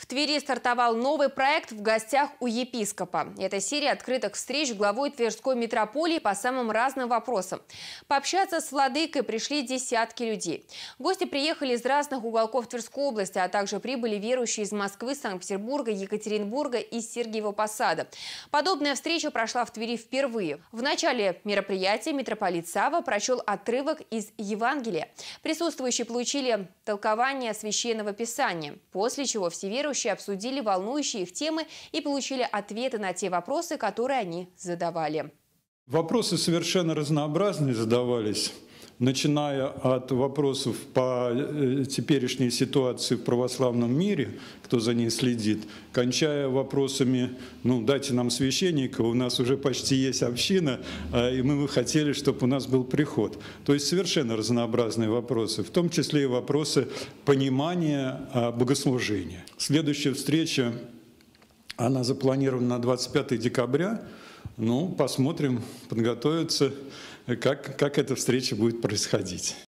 В Твери стартовал новый проект «В гостях у епископа». Это серия открытых встреч главой Тверской митрополии по самым разным вопросам. Пообщаться с владыкой пришли десятки людей. Гости приехали из разных уголков Тверской области, а также прибыли верующие из Москвы, Санкт-Петербурга, Екатеринбурга и Сергиева Посада. Подобная встреча прошла в Твери впервые. В начале мероприятия митрополит Сава прочел отрывок из Евангелия. Присутствующие получили толкование Священного Писания, после чего все верующие верующие обсудили волнующие их темы и получили ответы на те вопросы, которые они задавали. Вопросы совершенно разнообразные задавались начиная от вопросов по э, теперешней ситуации в православном мире, кто за ней следит, кончая вопросами, ну, дайте нам священника, у нас уже почти есть община, а, и мы бы хотели, чтобы у нас был приход. То есть совершенно разнообразные вопросы, в том числе и вопросы понимания а, богослужения. Следующая встреча, она запланирована на 25 декабря, ну, посмотрим, подготовиться, как, как эта встреча будет происходить.